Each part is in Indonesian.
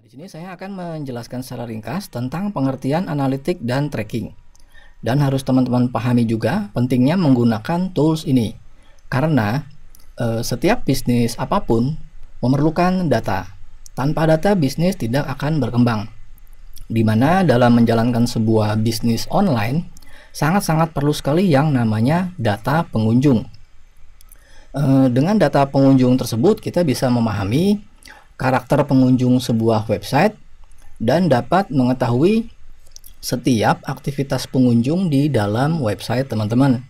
Nah, di sini saya akan menjelaskan secara ringkas tentang pengertian analitik dan tracking. Dan harus teman-teman pahami juga pentingnya menggunakan tools ini. Karena e, setiap bisnis apapun memerlukan data. Tanpa data bisnis tidak akan berkembang. Di mana dalam menjalankan sebuah bisnis online sangat-sangat perlu sekali yang namanya data pengunjung. E, dengan data pengunjung tersebut kita bisa memahami karakter pengunjung sebuah website dan dapat mengetahui setiap aktivitas pengunjung di dalam website teman-teman.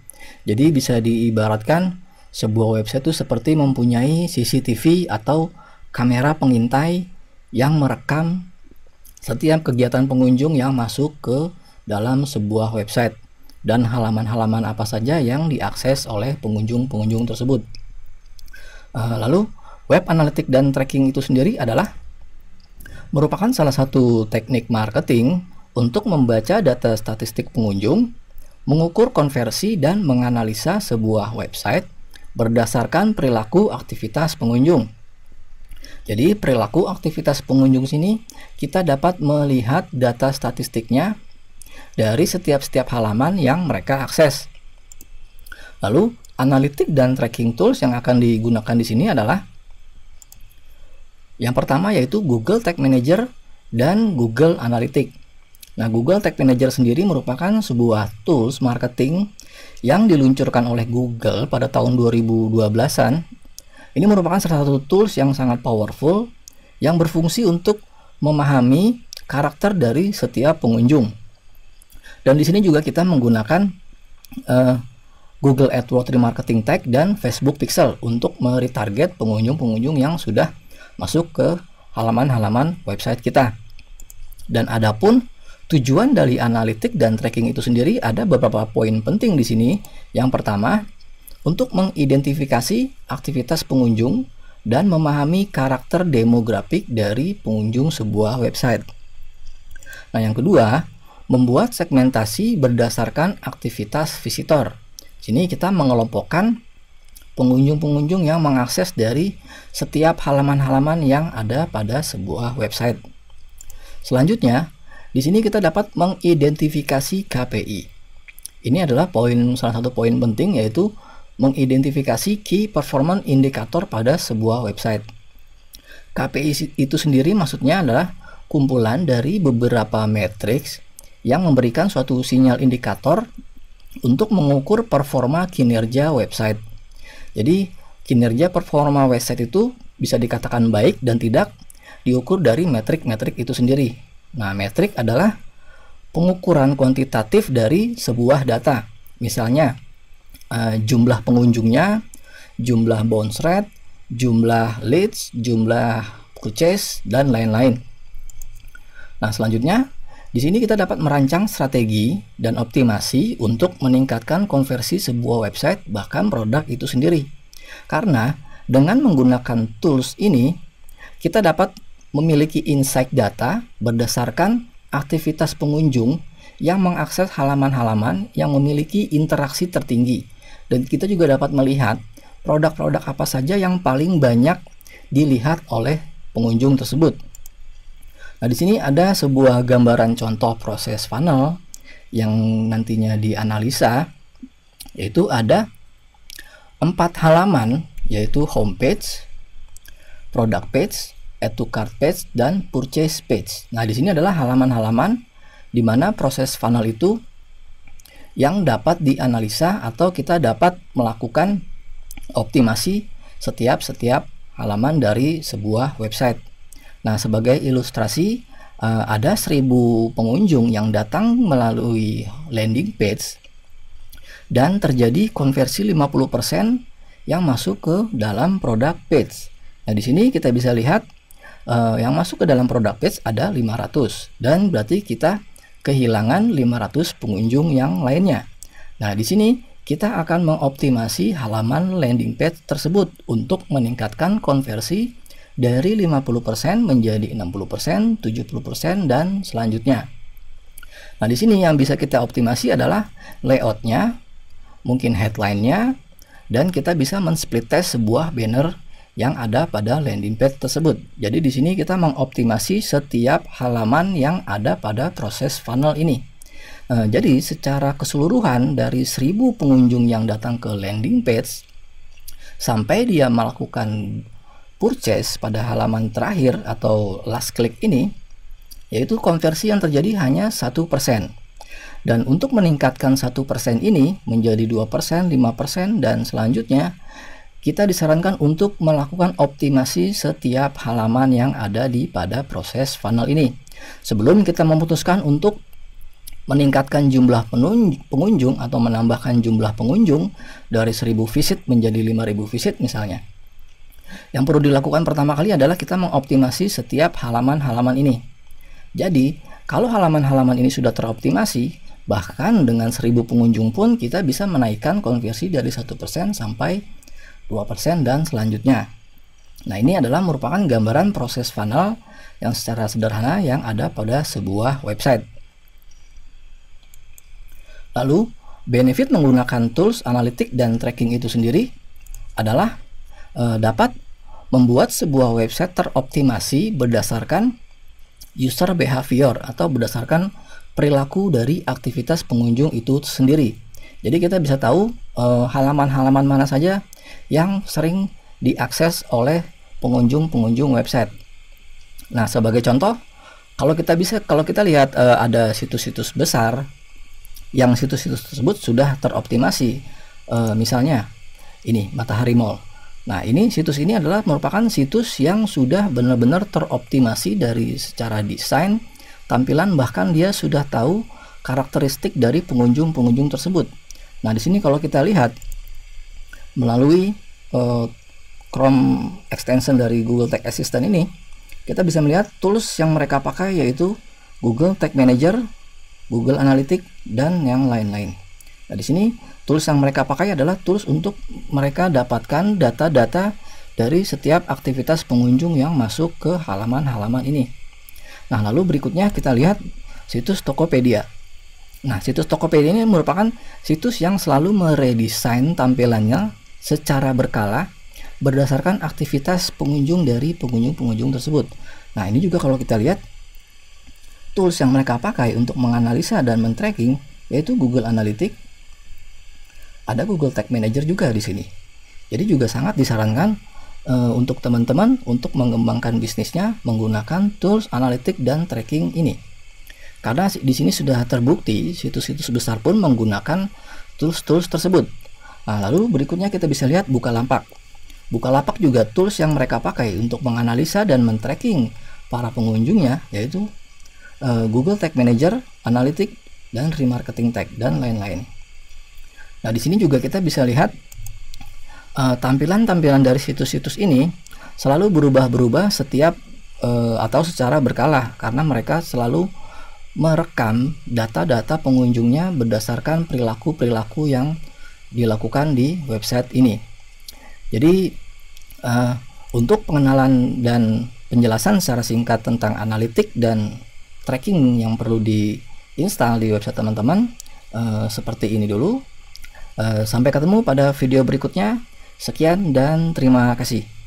Jadi bisa diibaratkan sebuah website itu seperti mempunyai CCTV atau kamera pengintai yang merekam setiap kegiatan pengunjung yang masuk ke dalam sebuah website dan halaman-halaman apa saja yang diakses oleh pengunjung-pengunjung tersebut. Eh, lalu Web analitik dan tracking itu sendiri adalah merupakan salah satu teknik marketing untuk membaca data statistik pengunjung, mengukur konversi dan menganalisa sebuah website berdasarkan perilaku aktivitas pengunjung. Jadi perilaku aktivitas pengunjung sini kita dapat melihat data statistiknya dari setiap-setiap halaman yang mereka akses. Lalu, analitik dan tracking tools yang akan digunakan di sini adalah yang pertama yaitu Google Tag Manager dan Google Analytics. Nah, Google Tag Manager sendiri merupakan sebuah tools marketing yang diluncurkan oleh Google pada tahun 2012-an. Ini merupakan salah satu tools yang sangat powerful yang berfungsi untuk memahami karakter dari setiap pengunjung. Dan di sini juga kita menggunakan uh, Google AdWords Remarketing Tag dan Facebook Pixel untuk meretarget pengunjung-pengunjung yang sudah masuk ke halaman-halaman website kita. Dan adapun tujuan dari analitik dan tracking itu sendiri ada beberapa poin penting di sini. Yang pertama, untuk mengidentifikasi aktivitas pengunjung dan memahami karakter demografik dari pengunjung sebuah website. Nah, yang kedua, membuat segmentasi berdasarkan aktivitas visitor. Sini kita mengelompokkan pengunjung-pengunjung yang mengakses dari setiap halaman-halaman yang ada pada sebuah website. Selanjutnya, di sini kita dapat mengidentifikasi KPI. Ini adalah poin salah satu poin penting yaitu mengidentifikasi key performance indicator pada sebuah website. KPI itu sendiri maksudnya adalah kumpulan dari beberapa metrics yang memberikan suatu sinyal indikator untuk mengukur performa kinerja website. Jadi kinerja performa website itu bisa dikatakan baik dan tidak diukur dari metrik-metrik itu sendiri. Nah, metrik adalah pengukuran kuantitatif dari sebuah data. Misalnya, uh, jumlah pengunjungnya, jumlah bounce rate, jumlah leads, jumlah purchase, dan lain-lain. Nah, selanjutnya di sini kita dapat merancang strategi dan optimasi untuk meningkatkan konversi sebuah website bahkan produk itu sendiri. Karena dengan menggunakan tools ini, kita dapat memiliki insight data berdasarkan aktivitas pengunjung yang mengakses halaman-halaman yang memiliki interaksi tertinggi. Dan kita juga dapat melihat produk-produk apa saja yang paling banyak dilihat oleh pengunjung tersebut. Nah, di sini ada sebuah gambaran contoh proses funnel yang nantinya dianalisa yaitu ada empat halaman yaitu home page, product page, add to cart page dan purchase page. Nah, di sini adalah halaman-halaman di mana proses funnel itu yang dapat dianalisa atau kita dapat melakukan optimasi setiap setiap halaman dari sebuah website. Nah, sebagai ilustrasi, uh, ada 1000 pengunjung yang datang melalui landing page dan terjadi konversi 50% yang masuk ke dalam produk page. Nah, di sini kita bisa lihat uh, yang masuk ke dalam produk page ada 500 dan berarti kita kehilangan 500 pengunjung yang lainnya. Nah, di sini kita akan mengoptimasi halaman landing page tersebut untuk meningkatkan konversi dari 50% menjadi 60%, 70%, dan selanjutnya. Nah, di sini yang bisa kita optimasi adalah layoutnya, mungkin headline-nya, dan kita bisa men-split test sebuah banner yang ada pada landing page tersebut. Jadi di sini kita mengoptimasi setiap halaman yang ada pada proses funnel ini. Nah, jadi secara keseluruhan dari 1000 pengunjung yang datang ke landing page sampai dia melakukan purchase pada halaman terakhir atau last click ini yaitu konversi yang terjadi hanya satu persen dan untuk meningkatkan satu persen ini menjadi dua persen, lima persen, dan selanjutnya kita disarankan untuk melakukan optimasi setiap halaman yang ada di pada proses funnel ini sebelum kita memutuskan untuk meningkatkan jumlah pengunjung atau menambahkan jumlah pengunjung dari 1000 visit menjadi 5000 visit misalnya yang perlu dilakukan pertama kali adalah kita mengoptimasi setiap halaman-halaman ini. Jadi, kalau halaman-halaman ini sudah teroptimasi, bahkan dengan 1000 pengunjung pun kita bisa menaikkan konversi dari 1% sampai 2% dan selanjutnya. Nah, ini adalah merupakan gambaran proses funnel yang secara sederhana yang ada pada sebuah website. Lalu, benefit menggunakan tools analitik dan tracking itu sendiri adalah e, dapat membuat sebuah website teroptimasi berdasarkan user behavior atau berdasarkan perilaku dari aktivitas pengunjung itu sendiri. Jadi kita bisa tahu eh, halaman-halaman mana saja yang sering diakses oleh pengunjung-pengunjung website. Nah, sebagai contoh, kalau kita bisa kalau kita lihat eh, ada situs-situs besar yang situs-situs tersebut sudah teroptimasi. Eh, misalnya ini Matahari Mall Nah, ini situs ini adalah merupakan situs yang sudah benar-benar teroptimasi dari secara desain, tampilan bahkan dia sudah tahu karakteristik dari pengunjung-pengunjung tersebut. Nah, di sini kalau kita lihat melalui uh, Chrome extension dari Google Tag Assistant ini, kita bisa melihat tools yang mereka pakai yaitu Google Tag Manager, Google Analytics, dan yang lain-lain. Nah, di sini tools yang mereka pakai adalah tools untuk mereka dapatkan data-data dari setiap aktivitas pengunjung yang masuk ke halaman-halaman ini. Nah, lalu berikutnya kita lihat situs Tokopedia. Nah, situs Tokopedia ini merupakan situs yang selalu meredesain tampilannya secara berkala berdasarkan aktivitas pengunjung dari pengunjung-pengunjung tersebut. Nah, ini juga kalau kita lihat tools yang mereka pakai untuk menganalisa dan men-tracking yaitu Google Analytics ada Google Tag Manager juga di sini. Jadi juga sangat disarankan e, untuk teman-teman untuk mengembangkan bisnisnya menggunakan tools analitik dan tracking ini. Karena di sini sudah terbukti situs-situs besar pun menggunakan tools-tools tersebut. Nah, lalu berikutnya kita bisa lihat Bukalapak. Bukalapak juga tools yang mereka pakai untuk menganalisa dan men-tracking para pengunjungnya yaitu e, Google Tag Manager, Analytics, dan Remarketing Tag dan lain-lain. Nah, di sini juga kita bisa lihat eh, tampilan-tampilan uh, dari situs-situs ini selalu berubah-berubah setiap uh, atau secara berkala karena mereka selalu merekam data-data pengunjungnya berdasarkan perilaku-perilaku yang dilakukan di website ini. Jadi uh, untuk pengenalan dan penjelasan secara singkat tentang analitik dan tracking yang perlu diinstal di website teman-teman uh, seperti ini dulu. Eh, sampai ketemu pada video berikutnya. Sekian dan terima kasih.